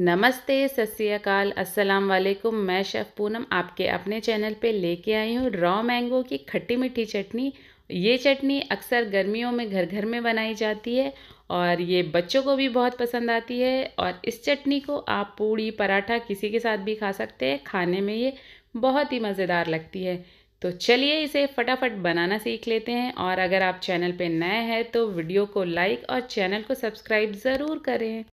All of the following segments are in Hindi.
नमस्ते सत्याकाल अस्सलाम वालेकुम मैं शेफ़ पूनम आपके अपने चैनल पे लेके आई हूँ रॉ मैंगो की खट्टी मीठी चटनी ये चटनी अक्सर गर्मियों में घर घर में बनाई जाती है और ये बच्चों को भी बहुत पसंद आती है और इस चटनी को आप पूड़ी पराठा किसी के साथ भी खा सकते हैं खाने में ये बहुत ही मज़ेदार लगती है तो चलिए इसे फटाफट बनाना सीख लेते हैं और अगर आप चैनल पे नए हैं तो वीडियो को लाइक और चैनल को सब्सक्राइब ज़रूर करें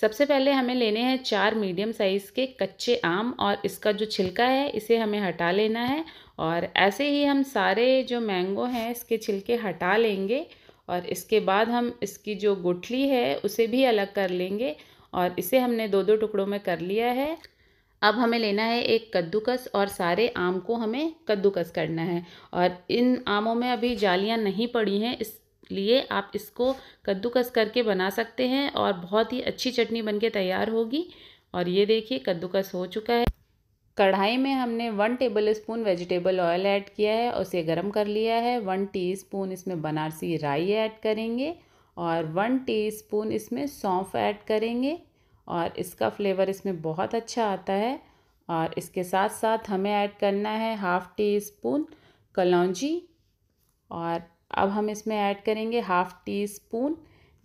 सबसे पहले हमें लेने हैं चार मीडियम साइज़ के कच्चे आम और इसका जो छिलका है इसे हमें हटा लेना है और ऐसे ही हम सारे जो मैंगो हैं इसके छिलके हटा लेंगे और इसके बाद हम इसकी जो गुठली है उसे भी अलग कर लेंगे और इसे हमने दो दो टुकड़ों में कर लिया है अब हमें लेना है एक कद्दूकस और सारे आम को हमें कद्दूकस करना है और इन आमों में अभी जालियां नहीं पड़ी हैं इस लिए आप इसको कद्दूकस करके बना सकते हैं और बहुत ही अच्छी चटनी बनके तैयार होगी और ये देखिए कद्दूकस हो चुका है कढ़ाई में हमने one tablespoon vegetable oil add किया है उसे गर्म कर लिया है वन टी स्पून इसमें बनारसी राई ऐड करेंगे और वन टी स्पून इसमें सौंफ ऐड करेंगे और इसका फ्लेवर इसमें बहुत अच्छा आता है और इसके साथ साथ हमें ऐड करना है हाफ़ टी स्पून कलौजी और अब हम इसमें ऐड करेंगे हाफ़ टी स्पून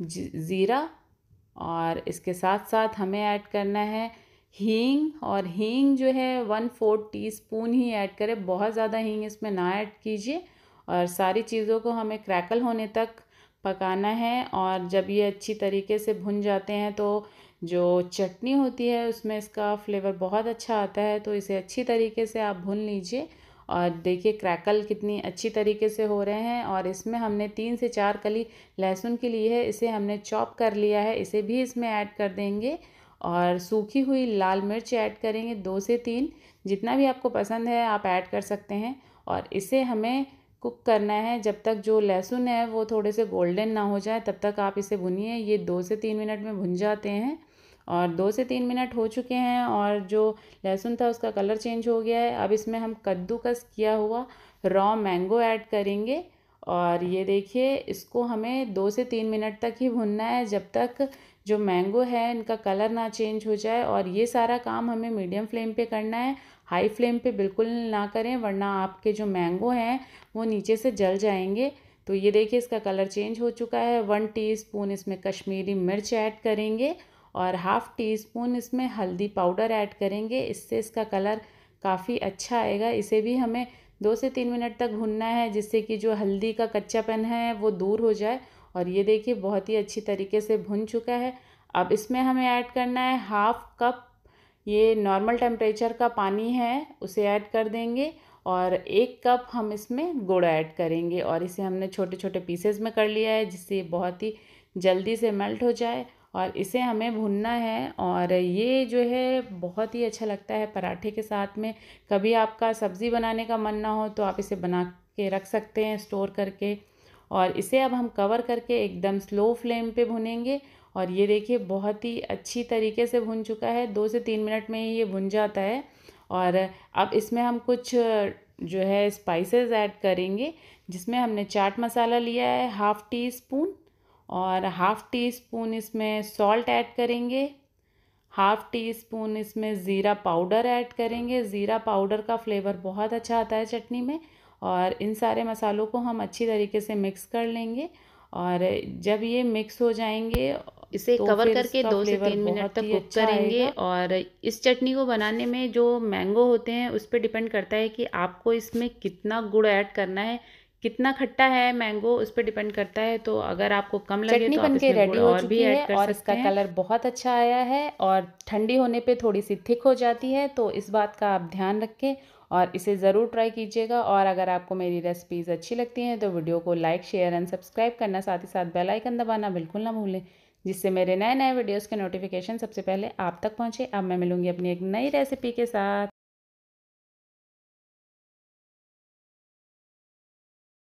ज़ीरा और इसके साथ साथ हमें ऐड करना है हींग और हींग जो है वन फोर्थ टी स्पून ही ऐड करें बहुत ज़्यादा हींग इसमें ना ऐड कीजिए और सारी चीज़ों को हमें क्रैकल होने तक पकाना है और जब ये अच्छी तरीके से भुन जाते हैं तो जो चटनी होती है उसमें इसका फ्लेवर बहुत अच्छा आता है तो इसे अच्छी तरीके से आप भून लीजिए और देखिए क्रैकल कितनी अच्छी तरीके से हो रहे हैं और इसमें हमने तीन से चार कली लहसुन की ली है इसे हमने चॉप कर लिया है इसे भी इसमें ऐड कर देंगे और सूखी हुई लाल मिर्च ऐड करेंगे दो से तीन जितना भी आपको पसंद है आप ऐड कर सकते हैं और इसे हमें कुक करना है जब तक जो लहसुन है वो थोड़े से गोल्डन ना हो जाए तब तक आप इसे भुनिए ये दो से तीन मिनट में भुन जाते हैं और दो से तीन मिनट हो चुके हैं और जो लहसुन था उसका कलर चेंज हो गया है अब इसमें हम कद्दूकस किया हुआ रॉ मैंगो ऐड करेंगे और ये देखिए इसको हमें दो से तीन मिनट तक ही भुनना है जब तक जो मैंगो है इनका कलर ना चेंज हो जाए और ये सारा काम हमें मीडियम फ्लेम पे करना है हाई फ्लेम पे बिल्कुल ना करें वरना आपके जो मैंगो हैं वो नीचे से जल जाएंगे तो ये देखिए इसका कलर चेंज हो चुका है वन टीस्पून इसमें कश्मीरी मिर्च ऐड करेंगे और हाफ़ टी स्पून इसमें हल्दी पाउडर ऐड करेंगे इससे इसका कलर काफ़ी अच्छा आएगा इसे भी हमें दो से तीन मिनट तक भुनना है जिससे कि जो हल्दी का कच्चापन है वो दूर हो जाए और ये देखिए बहुत ही अच्छी तरीके से भुन चुका है अब इसमें हमें ऐड करना है हाफ़ कप ये नॉर्मल टेम्परेचर का पानी है उसे ऐड कर देंगे और एक कप हम इसमें गुड़ ऐड करेंगे और इसे हमने छोटे छोटे पीसेस में कर लिया है जिससे बहुत ही जल्दी से मेल्ट हो जाए और इसे हमें भुनना है और ये जो है बहुत ही अच्छा लगता है पराठे के साथ में कभी आपका सब्ज़ी बनाने का मन ना हो तो आप इसे बना के रख सकते हैं स्टोर करके और इसे अब हम कवर करके एकदम स्लो फ्लेम पे भुनेंगे और ये देखिए बहुत ही अच्छी तरीके से भुन चुका है दो से तीन मिनट में ही ये भुन जाता है और अब इसमें हम कुछ जो है स्पाइसेस ऐड करेंगे जिसमें हमने चाट मसाला लिया है हाफ़ टी स्पून और हाफ़ टी स्पून इसमें सॉल्ट ऐड करेंगे हाफ़ टी स्पून इसमें ज़ीरा पाउडर ऐड करेंगे ज़ीरा पाउडर का फ्लेवर बहुत अच्छा आता है चटनी में और इन सारे मसालों को हम अच्छी तरीके से मिक्स कर लेंगे और जब ये मिक्स हो जाएंगे इसे तो कवर करके दो से तीन मिनट तक कुक अच्छा करेंगे और इस चटनी को बनाने में जो मैंगो होते हैं उस पर डिपेंड करता है कि आपको इसमें कितना गुड़ ऐड करना है कितना खट्टा है मैंगो उस पर डिपेंड करता है तो अगर आपको कम लगे चटनी तो बन के रेडी हो चुकी है और इसका कलर बहुत अच्छा आया है और ठंडी होने पे थोड़ी सी थिक हो जाती है तो इस बात का आप ध्यान रखें और इसे ज़रूर ट्राई कीजिएगा और अगर आपको मेरी रेसिपीज़ अच्छी लगती हैं तो वीडियो को लाइक शेयर एंड सब्सक्राइब करना साथ ही साथ बेलाइकन दबाना बिल्कुल ना भूलें जिससे मेरे नए नए वीडियोज़ के नोटिफिकेशन सबसे पहले आप तक पहुँचे अब मैं मिलूंगी अपनी एक नई रेसिपी के साथ